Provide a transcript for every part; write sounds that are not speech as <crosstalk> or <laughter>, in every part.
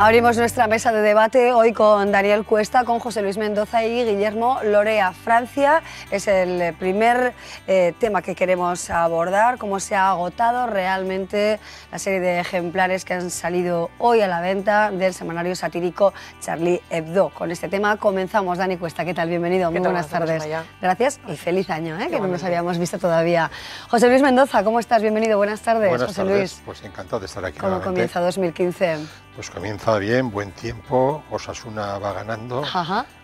Abrimos nuestra mesa de debate hoy con Daniel Cuesta, con José Luis Mendoza y Guillermo Lorea. Francia es el primer eh, tema que queremos abordar, cómo se ha agotado realmente la serie de ejemplares que han salido hoy a la venta del semanario satírico Charlie Hebdo. Con este tema comenzamos. Dani Cuesta, ¿qué tal? Bienvenido, muy buenas tardes. Gracias y feliz año, ¿eh? que no nos habíamos visto todavía. José Luis Mendoza, ¿cómo estás? Bienvenido, buenas tardes. José Luis. pues encantado de estar aquí. ¿Cómo comienza 2015? Pues comienza bien, buen tiempo, Osasuna va ganando.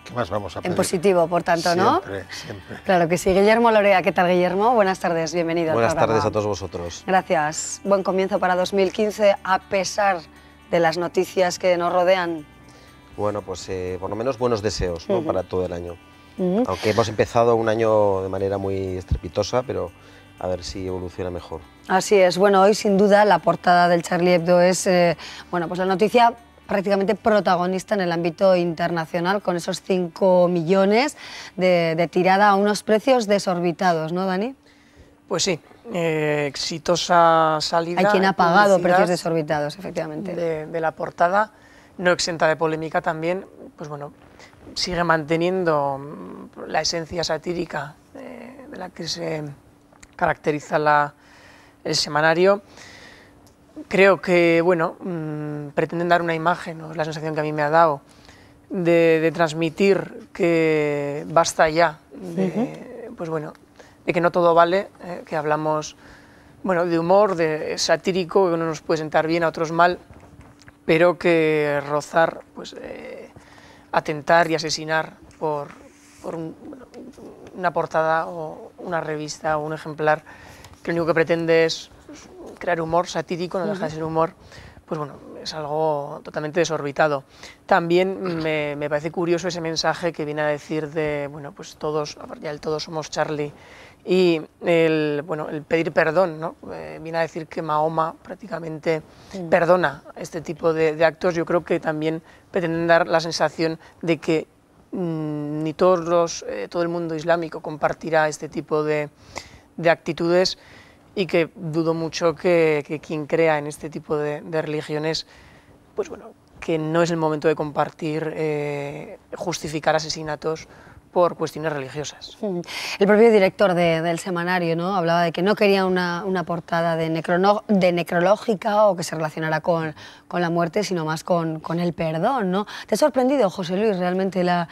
¿Qué más vamos a pedir? En positivo, por tanto, ¿no? Siempre, siempre. Claro que sí. Guillermo Lorea, ¿qué tal, Guillermo? Buenas tardes, bienvenido. Buenas tardes a todos vosotros. Gracias. Buen comienzo para 2015, a pesar de las noticias que nos rodean. Bueno, pues eh, por lo menos buenos deseos para todo el año. Aunque hemos empezado un año de manera muy estrepitosa, pero a ver si evoluciona mejor. Así es. Bueno, hoy sin duda la portada del Charlie Hebdo es eh, bueno, pues la noticia prácticamente protagonista en el ámbito internacional con esos 5 millones de, tirada a unos precios desorbitados, ¿no, Dani? Pues sí, eh, exitosa salida. Hay quien ha pagado precios desorbitados, efectivamente. De, la portada, no exenta de polémica también, pues bueno, sigue manteniendo la esencia satírica eh, de la que se caracteriza el semanario creo que, bueno, mm, pretenden dar una imagen, o la sensación que a mí me ha dado, de, transmitir que basta ya, de, pues bueno, de que no todo vale, eh, que hablamos, bueno, de humor, de satírico, que uno nos puede sentar bien, a otros mal, pero que rozar, pues, eh, atentar y asesinar por, por una portada o una revista o un ejemplar, que lo único que pretende es crear humor satírico, no deja de ser humor, pues bueno, es algo totalmente desorbitado. También me, parece curioso ese mensaje que viene a decir de, bueno, pues todos, ya el todos somos Charlie, y el, bueno, el pedir perdón, ¿no? Eh, viene a decir que Mahoma prácticamente perdona este tipo de, actos. Yo creo que también pretenden dar la sensación de que mm, ni todos los, eh, todo el mundo islámico compartirá este tipo de, de actitudes y que dudo mucho que, quien crea en este tipo de, religiones, pues bueno, que no es el momento de compartir, eh, justificar asesinatos por cuestiones religiosas. El propio director del semanario ¿no? hablaba de que no quería una, portada de, de, necrológica o que se relacionara con, la muerte, sino más con, el perdón. ¿no? ¿Te ha sorprendido, José Luis, realmente la,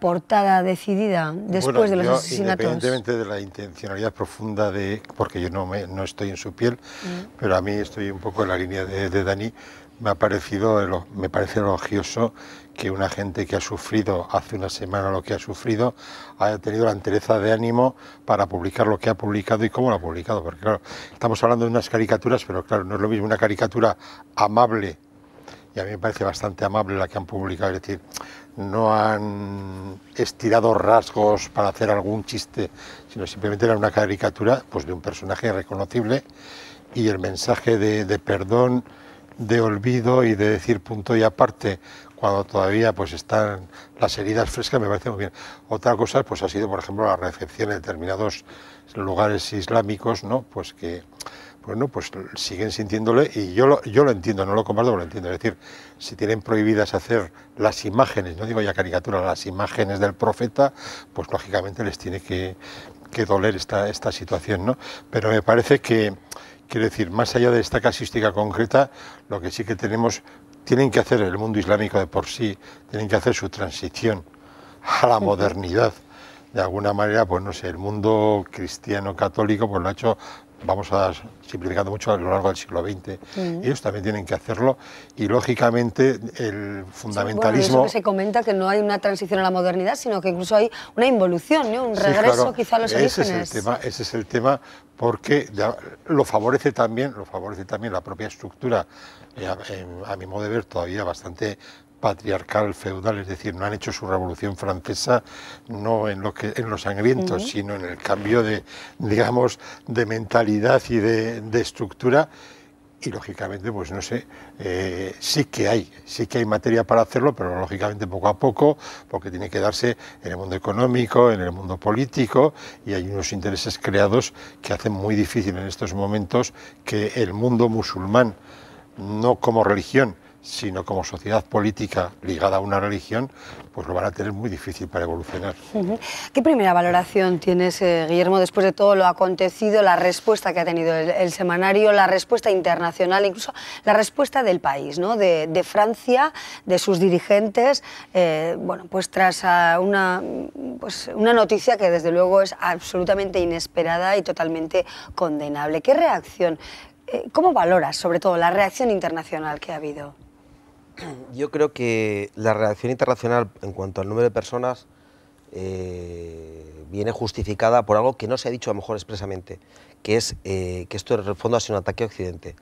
portada decidida después de los yo, asesinatos? Independientemente de la intencionalidad profunda de... porque yo no, me, no estoy en su piel, mm. pero a mí estoy un poco en la línea de, Dani, me ha parecido, me parece elogioso que una gente que ha sufrido hace una semana lo que ha sufrido haya tenido la entereza de ánimo para publicar lo que ha publicado y cómo lo ha publicado. Porque claro, estamos hablando de unas caricaturas, pero claro, no es lo mismo una caricatura amable, y a mí me parece bastante amable la que han publicado, es decir, no han estirado rasgos para hacer algún chiste, sino simplemente era una caricatura pues, de un personaje reconocible y el mensaje de perdón, de olvido y de decir punto y aparte cuando todavía pues están las heridas frescas, me parece muy bien. Otra cosa pues ha sido, por ejemplo, la recepción en determinados lugares islámicos, ¿no? Pues que bueno, pues siguen sintiéndole y yo lo, yo lo entiendo, no lo comparto, pero lo entiendo. Es decir, si tienen prohibidas hacer las imágenes, no digo ya caricaturas, las imágenes del profeta, pues lógicamente les tiene que, que doler esta, esta situación, ¿no? Pero me parece que, quiero decir, más allá de esta casística concreta, lo que sí que tenemos tienen que hacer el mundo islámico de por sí, tienen que hacer su transición a la modernidad. De alguna manera, pues no sé, el mundo cristiano católico pues lo ha hecho vamos a simplificando mucho a lo largo del siglo XX. Ellos también tienen que hacerlo y lógicamente el fundamentalismo... eso se comenta que no hay una transición a la modernidad, sino que incluso hay una involución, un regreso quizá a los ese orígenes. tema, ese es el tema porque lo favorece también, lo favorece también la propia estructura, eh, a, mi modo de ver, todavía bastante patriarcal feudal, es decir, no han hecho su revolución francesa no en lo que en los sangrientos, sino en el cambio de digamos de mentalidad y de, estructura y lógicamente pues no sé eh, sí que hay sí que hay materia para hacerlo pero lógicamente poco a poco porque tiene que darse en el mundo económico en el mundo político y hay unos intereses creados que hacen muy difícil en estos momentos que el mundo musulmán no como religión sino como sociedad política ligada a una religión, pues lo van a tener muy difícil para evolucionar. ¿Qué primera valoración tienes, eh, Guillermo, después de todo lo acontecido, la respuesta que ha tenido el, semanario, la respuesta internacional, incluso la respuesta del país, de, Francia, de sus dirigentes, eh, bueno, pues tras ah, pues una, noticia que desde luego es absolutamente inesperada y totalmente condenable? ¿Qué reacción? Eh, ¿Cómo valoras sobre todo la reacción internacional que ha habido? <clears throat> Yo creo que la reacción internacional en cuanto al número de personas eh, viene justificada por algo que no se ha dicho a lo mejor expresamente, que es eh, que esto en el fondo ha sido un ataque a Occidente.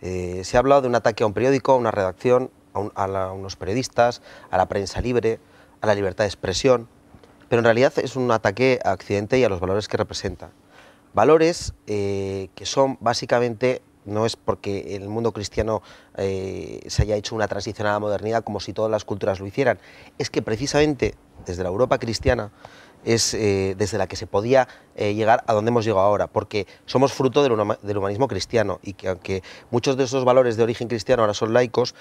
Eh, se ha hablado de un ataque a un periódico, a una redacción, a, a, unos periodistas, a la prensa libre, a la libertad de expresión, pero en realidad es un ataque a Occidente y a los valores que representa. Valores que son básicamente no es porque el mundo cristiano eh, se haya hecho una transición a la modernidad como si todas las culturas lo hicieran, es que precisamente desde la Europa cristiana es eh, desde la que se podía eh, llegar a donde hemos llegado ahora, porque somos fruto del, humanismo cristiano y que aunque muchos de esos valores de origen cristiano ahora son laicos,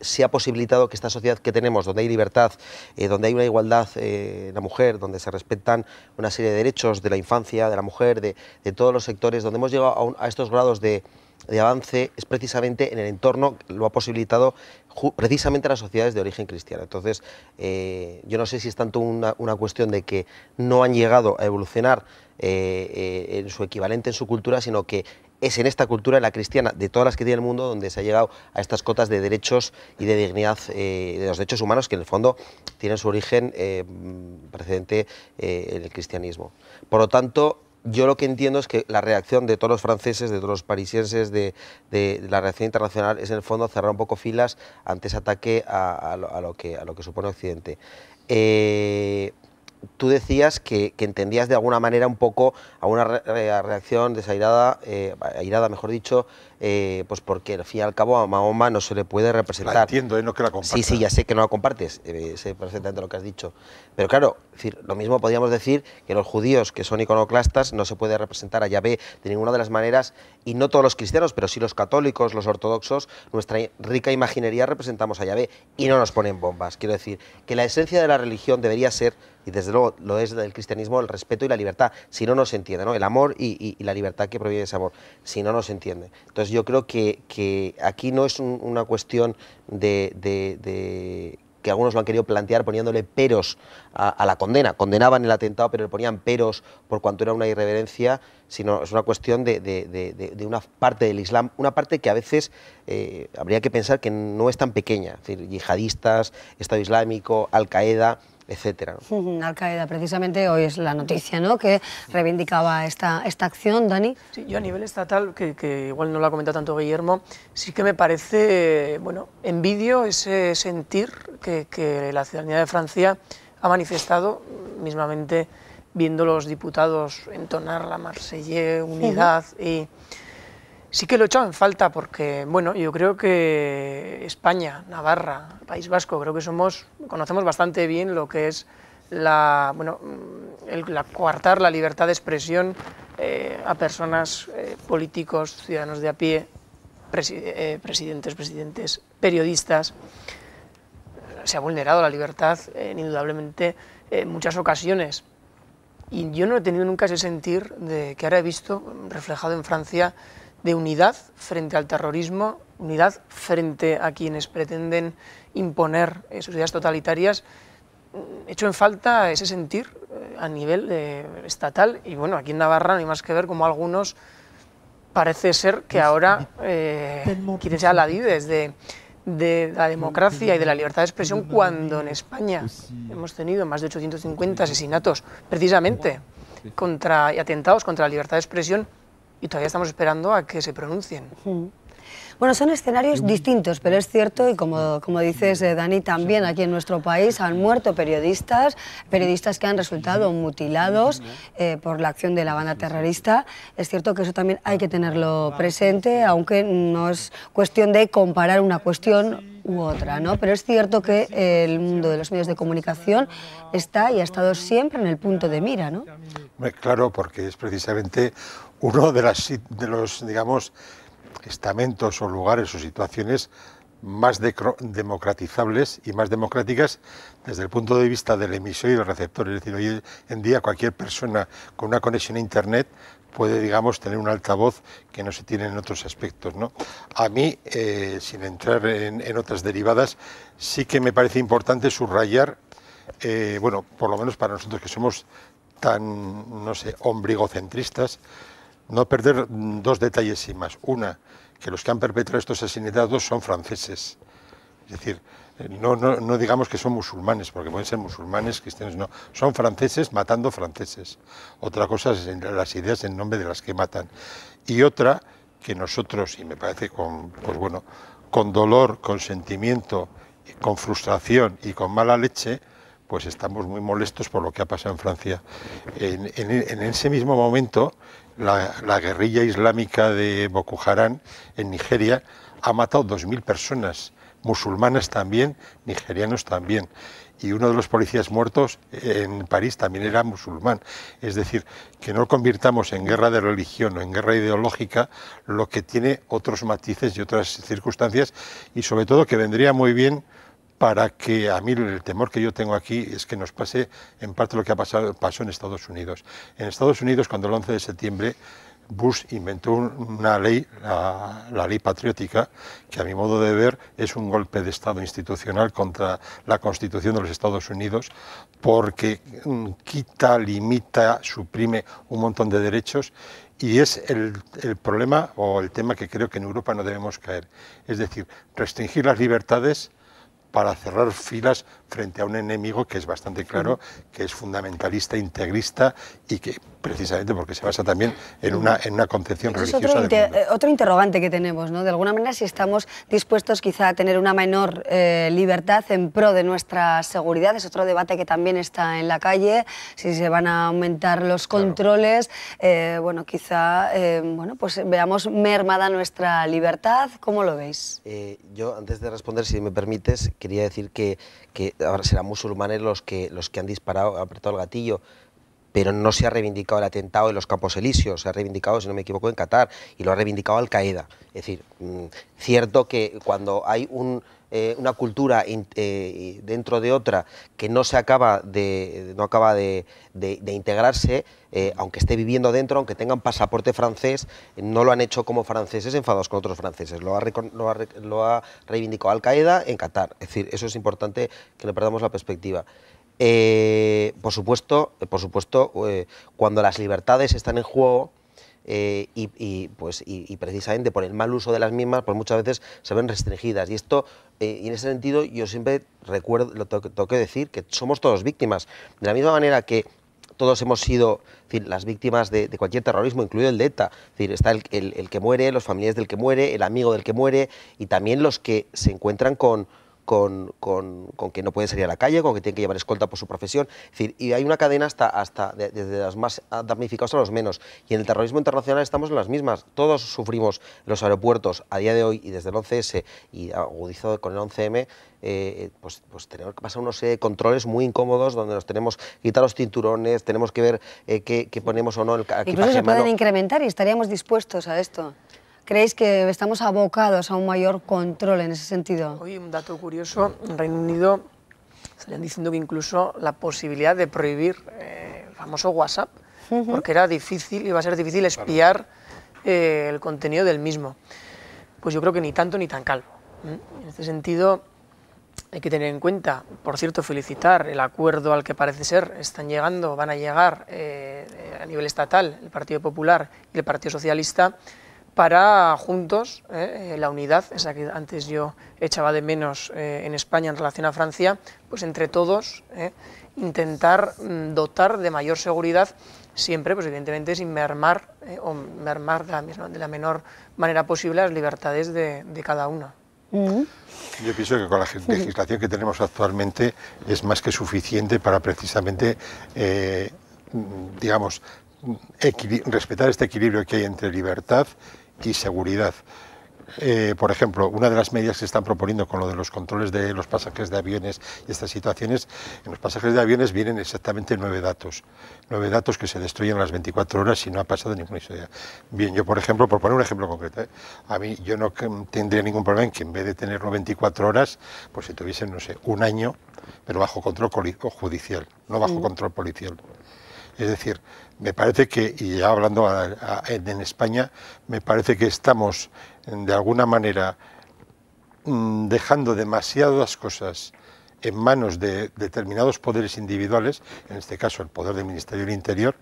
se ha posibilitado que esta sociedad que tenemos, donde hay libertad, donde hay una igualdad en la mujer, donde se respetan una serie de derechos de la infancia, de la mujer, de, todos los sectores, donde hemos llegado a estos grados de, de avance es precisamente en el entorno, lo ha posibilitado precisamente las sociedades de origen cristiano. Entonces, eh, yo no sé si es tanto una, cuestión de que no han llegado a evolucionar eh, eh, en su equivalente en su cultura, sino que es en esta cultura, en la cristiana, de todas las que tiene el mundo, donde se ha llegado a estas cotas de derechos y de dignidad de los derechos humanos que en el fondo tienen su origen precedente en el cristianismo. Por lo tanto, yo lo que entiendo es que la reacción de todos los franceses, de todos los parisienses, de, la reacción internacional es en el fondo cerrar un poco filas ante ese ataque a, lo, que, a lo que supone Occidente. Eh, tú decías que, entendías de alguna manera un poco a una reacción desairada, eh, airada mejor dicho, eh, pues porque al fin y al cabo a Mahoma no se le puede representar. La entiendo, ¿eh? no que la compartas. Sí, sí, ya sé que no la compartes, eh, se sé perfectamente lo que has dicho. Pero claro, lo mismo podríamos decir que los judíos que son iconoclastas no se puede representar a Yahvé de ninguna de las maneras, y no todos los cristianos, pero sí los católicos, los ortodoxos, nuestra rica imaginería representamos a Yahvé y no nos ponen bombas. Quiero decir que la esencia de la religión debería ser y desde luego lo es del cristianismo, el respeto y la libertad, si no, nos entiende, El amor y, la libertad que proviene de ese amor, si no, nos entiende. Entonces pues yo creo que, aquí no es una cuestión de, que algunos lo han querido plantear poniéndole peros a, la condena. Condenaban el atentado, pero le ponían peros por cuanto era una irreverencia, sino es una cuestión de, una parte del Islam, una parte que a veces eh, habría que pensar que no es tan pequeña, es decir, yihadistas, Estado Islámico, Al-Qaeda, etcétera. Al Qaeda, precisamente hoy es la noticia ¿no? que reivindicaba esta, esta acción, Dani. Sí, yo a nivel estatal, que, igual no lo ha comentado tanto Guillermo, sí que me parece, bueno, envidio ese sentir que, la ciudadanía de Francia ha manifestado mismamente viendo los diputados entonar la Marsellé, unidad y Sí que lo he echado en falta porque, bueno, yo creo que España, Navarra, País Vasco, creo que somos, conocemos bastante bien lo que es la, bueno, mm, la coartar la libertad de expresión eh, a personas, eh, políticos, ciudadanos de a pie, eh, presidentes, presidentes, periodistas. Se ha vulnerado la libertad, indudablemente, en muchas ocasiones. Y yo no he tenido nunca ese sentir de que ahora he visto reflejado en Francia de unidad frente al terrorismo, unidad frente a quienes pretenden imponer eh, sus ideas totalitarias. Hecho mm, en falta ese sentir eh, a nivel eh, estatal y bueno, aquí en Navarra no hay más que ver como algunos parece ser que pues, ahora quieren ser la de, de la democracia y de la libertad de expresión cuando en pues España hemos tenido más de 850 asesinatos precisamente contra y atentados contra la libertad de expresión y todavía estamos esperando a que se pronuncien. Bueno, son escenarios distintos, pero es cierto, y como, como dices, eh, Dani, también aquí en nuestro país han muerto periodistas, periodistas que han resultado mutilados eh, por la acción de la banda terrorista. Es cierto que eso también hay que tenerlo presente, aunque no es cuestión de comparar una cuestión u otra, ¿no? Pero es cierto que eh, el mundo de los medios de comunicación está y ha estado siempre en el punto de mira, ¿no? Claro, porque es precisamente uno de, de los, digamos, estamentos o lugares o situaciones más democratizables y más democráticas desde el punto de vista del emisor y del receptor. Es decir, hoy en día cualquier persona con una conexión a Internet puede, digamos, tener un altavoz que no se tiene en otros aspectos. A mí, eh, sin entrar en, otras derivadas, sí que me parece importante subrayar, eh, bueno, por lo menos para nosotros que somos tan, no sé, ombrigocentristas, no perder dos detalles y más. Una, que los que han perpetrado estos asesinatos son franceses. Es decir, no, no, digamos que son musulmanes, porque pueden ser musulmanes, cristianos, no. Son franceses matando franceses. Otra cosa es las ideas en nombre de las que matan. Y otra, que nosotros, y me parece con, pues bueno, con dolor, con sentimiento, con frustración y con mala leche, pues estamos muy molestos por lo que ha pasado en Francia. en ese mismo momento la, guerrilla islámica de Boko Haram en Nigeria ha matado 2.000 personas, musulmanas también, nigerianos también. Y uno de los policías muertos en París también era musulmán. Es decir, que no convirtamos en guerra de religión o en guerra ideológica lo que tiene otros matices y otras circunstancias y sobre todo que vendría muy bien para que a mí el temor que yo tengo aquí es que nos pase en parte lo que ha pasado, pasó en Estados Unidos. En Estados Unidos, cuando el 11 de septiembre Bush inventó una ley, la, ley patriótica, que a mi modo de ver es un golpe de Estado institucional contra la Constitución de los Estados Unidos, porque mm, quita, limita, suprime un montón de derechos y es el, el problema o el tema que creo que en Europa no debemos caer. Es decir, restringir las libertades para cerrar filas frente a un enemigo que es bastante claro, que es fundamentalista, integrista y que precisamente porque se basa también en una, en una concepción religiosa. Otro, eh, otro interrogante que tenemos, ¿no? De alguna manera, si estamos dispuestos quizá a tener una menor eh, libertad en pro de nuestra seguridad, es otro debate que también está en la calle, si se van a aumentar los controles, eh, bueno, quizá bueno, pues veamos mermada nuestra libertad, ¿cómo lo veis? yo, antes de responder, si me permites, quería decir que, que ahora serán musulmanes los que, los que han disparado, han apretado el gatillo, pero no se ha reivindicado el atentado en los Campos Elíseos, se ha reivindicado, si no me equivoco, en Qatar, y lo ha reivindicado Al Qaeda. Es decir, mm, cierto que cuando hay eh, una cultura eh, dentro de otra que no se acaba de, no acaba de, integrarse, eh, aunque esté viviendo dentro, aunque tengan pasaporte francés, no lo han hecho como franceses enfadados con otros franceses. Lo ha, lo lo ha reivindicado Al Qaeda en Qatar. Es decir, eso es importante que no perdamos la perspectiva. Eh, por supuesto, eh, por supuesto eh, cuando las libertades están en juego y, pues, precisamente por el mal uso de las mismas, pues muchas veces se ven restringidas. Y esto, en ese sentido, yo siempre recuerdo, lo tengo, que decir, que somos todos víctimas. De la misma manera que todos hemos sido las víctimas de, cualquier terrorismo, incluido el de ETA. está el, que muere, los familiares del que muere, el amigo del que muere y también los que se encuentran con, con, que no puede salir a la calle, con que tiene que llevar escolta por su profesión. y hay una cadena hasta, hasta desde las más damnificadas a los menos. Y en el terrorismo internacional estamos en las mismas. Todos sufrimos los aeropuertos a día de hoy y desde el 11S y agudizado con el 11M, eh, pues, pues, tenemos que pasar unos controles muy incómodos donde nos tenemos que quitar los cinturones, tenemos que ver eh, qué, ponemos o no. El Incluso se pueden incrementar y estaríamos dispuestos a esto. ¿Creéis que estamos abocados a un mayor control en ese sentido? Hoy un dato curioso, en Reino Unido estarían diciendo que incluso la posibilidad de prohibir el eh, famoso WhatsApp, porque era difícil, y iba a ser difícil espiar eh, el contenido del mismo. Pues yo creo que ni tanto ni tan calvo. En ese sentido, hay que tener en cuenta, por cierto, felicitar el acuerdo al que parece ser están llegando, van a llegar eh, a nivel estatal el Partido Popular y el Partido Socialista para juntos, eh, la unidad, esa que antes yo echaba de menos eh, en España en relación a Francia, pues entre todos eh, intentar mm, dotar de mayor seguridad siempre, pues evidentemente sin mermar o mermar de la, de la, menor manera posible las libertades de, cada uno. Yo pienso que con la legislación que tenemos actualmente es más que suficiente para precisamente, mm, digamos, respetar este equilibrio que hay entre libertad y seguridad. Eh, por ejemplo, una de las medidas que se están proponiendo con lo de los controles de los pasajes de aviones y estas situaciones, en los pasajes de aviones vienen exactamente nueve datos, nueve datos que se destruyen a las 24 horas si no ha pasado ninguna historia. Bien, yo por ejemplo, por poner un ejemplo concreto, ¿eh? a mí yo no tendría ningún problema en que en vez de tenerlo 24 horas, pues si tuviesen, no sé, un año, pero bajo control judicial, no bajo mm. control policial. Es decir, me parece que, y ya hablando en España, me parece que estamos mm, de alguna manera mm, dejando demasiadas cosas en manos de determinados poderes individuales, en este caso el poder del Ministerio del Interior,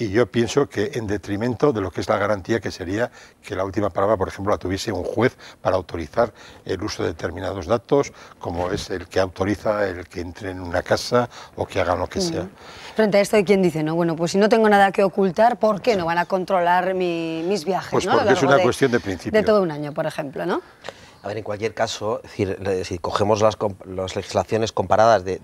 y yo pienso que en detrimento de lo que es la garantía que sería que la última palabra, por ejemplo, la tuviese un juez para autorizar el uso de determinados datos, como es el que autoriza el que entre en una casa o que haga lo que sea. Frente a esto de quien dice, no, bueno, pues si no tengo nada que ocultar, ¿por qué no van a controlar mis viajes? Pues porque es una cuestión de principio. De todo un año, por ejemplo, ¿no? en cualquier caso, decir, si cogemos las, las legislaciones comparadas de,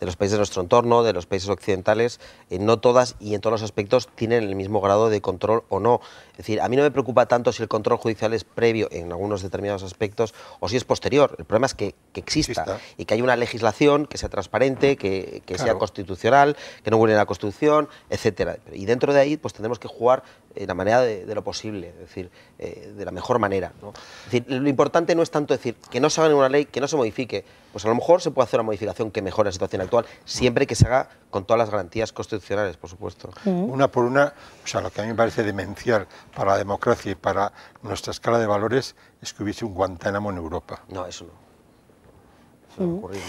los países de nuestro entorno, de los países occidentales, eh, no todas y en todos los aspectos tienen el mismo grado de control o no. Es decir, a mí no me preocupa tanto si el control judicial es previo en algunos determinados aspectos o si es posterior. El problema es que, exista, y que haya una legislación que sea transparente, que, sea constitucional, que no vulnere la Constitución, etcétera. Y dentro de ahí, pues tendremos que jugar de la manera de, lo posible, es decir, eh, de la mejor manera. ¿no? Es decir, lo importante no es tanto decir que no se haga ninguna ley, que no se modifique. Pues a lo mejor se puede hacer una modificación que mejore la situación actual, siempre que se haga con todas las garantías constitucionales, por supuesto. Una por una, o sea, lo que a mí me parece demencial para la democracia y para nuestra escala de valores es que hubiese un Guantánamo en Europa. No, eso no. Eso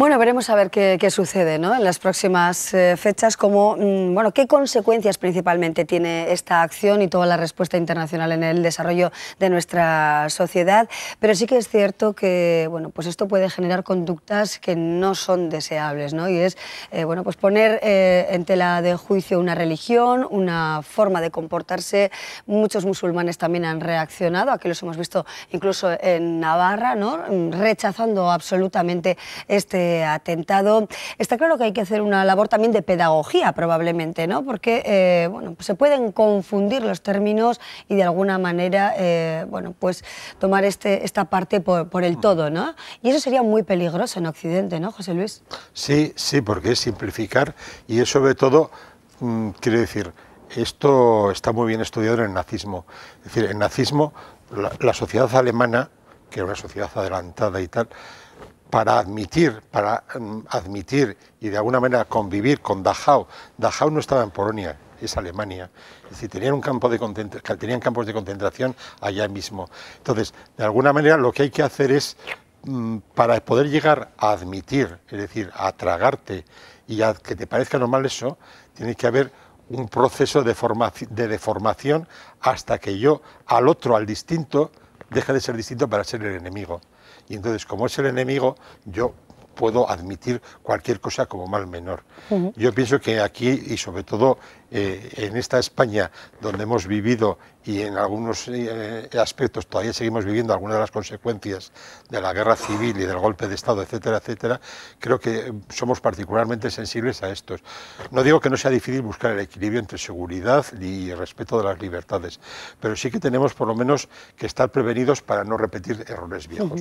bueno, veremos a ver qué, sucede ¿no? en las próximas eh, fechas, como, mm, bueno, qué consecuencias principalmente tiene esta acción y toda la respuesta internacional en el desarrollo de nuestra sociedad. Pero sí que es cierto que bueno, pues esto puede generar conductas que no son deseables ¿no? y es eh, bueno, pues poner eh, en tela de juicio una religión, una forma de comportarse. Muchos musulmanes también han reaccionado, aquí los hemos visto incluso en Navarra, ¿no? Mm, rechazando absolutamente este atentado. Está claro que hay que hacer una labor también de pedagogía, probablemente, ¿no? Porque eh, bueno, pues se pueden confundir los términos y de alguna manera, eh, bueno, pues tomar este, esta parte por, el todo, ¿no? Y eso sería muy peligroso en Occidente, ¿no, José Luis? Sí, sí, porque es simplificar y es sobre todo, mm, quiero decir, esto está muy bien estudiado en el nazismo. Es decir, el nazismo, la, la sociedad alemana, que era una sociedad adelantada y tal, para admitir, para mm, admitir y de alguna manera convivir con Dachau. Dachau no estaba en Polonia, es Alemania. Es decir, tenían, un campo de campos de concentración allá mismo. Entonces, de alguna manera lo que hay que hacer es, mm, para poder llegar a admitir, es decir, a tragarte y a que te parezca normal eso, tiene que haber un proceso de, de deformación hasta que yo, al otro, al distinto, deje de ser distinto para ser el enemigo. Y entonces, como es el enemigo, yo puedo admitir cualquier cosa como mal menor. Yo pienso que aquí, y sobre todo eh, en esta España donde hemos vivido y en algunos eh, aspectos todavía seguimos viviendo algunas de las consecuencias de la guerra civil y del golpe de Estado, etcétera, etcétera, creo que somos particularmente sensibles a estos. No digo que no sea difícil buscar el equilibrio entre seguridad y respeto de las libertades, pero sí que tenemos por lo menos que estar prevenidos para no repetir errores viejos.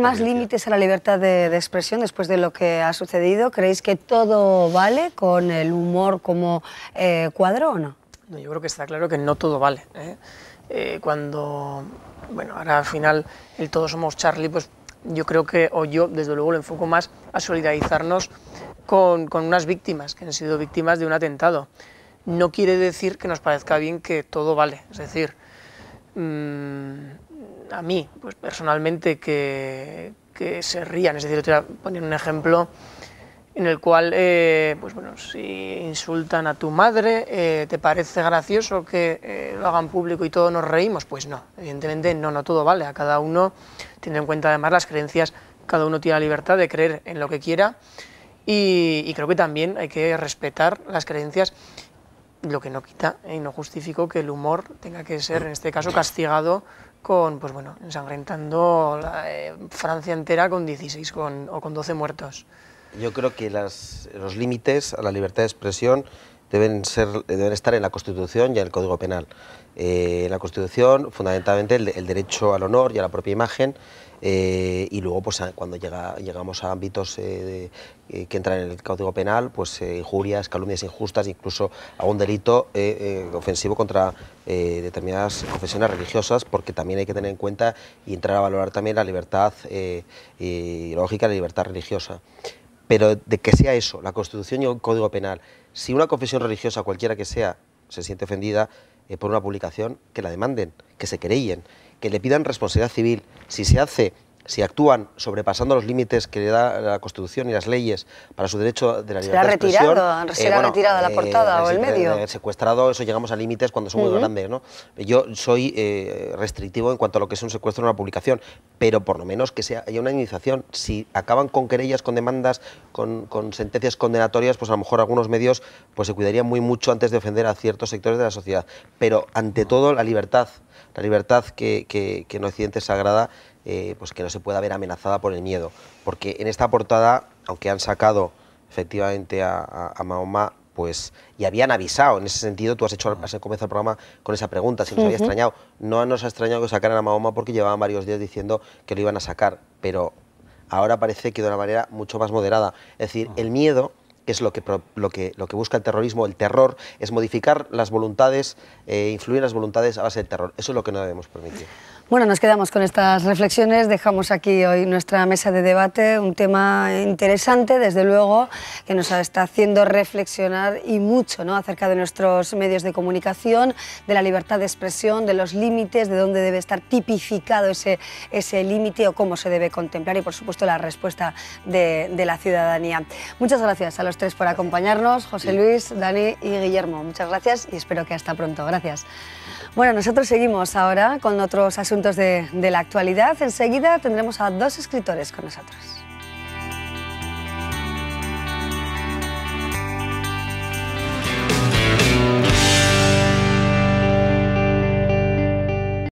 más límites a la libertad de expresión después de lo que ha sucedido? ¿Creéis que todo vale con el humor como eh, cuadro o no? Yo creo que está claro que no todo vale. ¿eh? Eh, cuando, bueno, ahora al final el todos somos Charlie, pues yo creo que, o yo desde luego lo enfoco más a solidarizarnos con, unas víctimas que han sido víctimas de un atentado. No quiere decir que nos parezca bien que todo vale. Es decir, mm, a mí, pues personalmente, que, se rían. Es decir, voy a poner un ejemplo en el cual, eh, pues bueno, si insultan a tu madre, eh, ¿te parece gracioso que eh, lo hagan público y todos nos reímos? Pues no, evidentemente no, no todo vale, a cada uno, teniendo en cuenta además las creencias, cada uno tiene la libertad de creer en lo que quiera y, creo que también hay que respetar las creencias, lo que no quita y no justifico que el humor tenga que ser, en este caso, castigado con, pues bueno, ensangrentando la, Francia entera con 16 con, o con 12 muertos. Yo creo que los límites a la libertad de expresión deben, ser, deben estar en la Constitución y en el Código Penal. Eh, en la Constitución, fundamentalmente, el, derecho al honor y a la propia imagen, eh, y luego, pues, cuando llegamos a ámbitos eh, que entran en el Código Penal, pues injurias, calumnias injustas, incluso algún delito ofensivo contra determinadas profesiones religiosas, porque también hay que tener en cuenta y entrar a valorar también la libertad ideológica, la libertad religiosa pero de que sea eso, la Constitución y el Código Penal. Si una confesión religiosa, cualquiera que sea, se siente ofendida eh, por una publicación, que la demanden, que se creyen, que le pidan responsabilidad civil. Si se hace si actúan sobrepasando los límites que le da la Constitución y las leyes para su derecho de la libertad de expresión... Retirado, ¿Será eh, ha retirado retirada la eh, portada o el medio? Secuestrado, eso llegamos a límites cuando son muy grandes. ¿no? Yo soy eh, restrictivo en cuanto a lo que es un secuestro en una publicación, pero por lo menos que sea, haya una indemnización. Si acaban con querellas, con demandas, con, sentencias condenatorias, pues a lo mejor algunos medios pues se cuidarían muy mucho antes de ofender a ciertos sectores de la sociedad. Pero ante todo la libertad, la libertad que, que, que en Occidente sagrada eh, pues que no se pueda ver amenazada por el miedo. Porque en esta portada, aunque han sacado efectivamente a, Mahoma, pues, y habían avisado, en ese sentido tú has hecho al comenzar el programa con esa pregunta, si nos había extrañado, no nos ha extrañado que sacaran a Mahoma porque llevaban varios días diciendo que lo iban a sacar, pero ahora parece que de una manera mucho más moderada. Es decir, el miedo que es lo que, busca el terrorismo, el terror, es modificar las voluntades, eh, influir en las voluntades a base del terror. Eso es lo que no debemos permitir. Bueno, nos quedamos con estas reflexiones, dejamos aquí hoy nuestra mesa de debate, un tema interesante, desde luego, que nos está haciendo reflexionar y mucho ¿no? acerca de nuestros medios de comunicación, de la libertad de expresión, de los límites, de dónde debe estar tipificado ese, ese límite o cómo se debe contemplar y, por supuesto, la respuesta de, de la ciudadanía. Muchas gracias a los tres por acompañarnos, José Luis, Dani y Guillermo. Muchas gracias y espero que hasta pronto. Gracias. Bueno, nosotros seguimos ahora con otros asuntos de la actualidad. Enseguida tendremos a dos escritores con nosotros.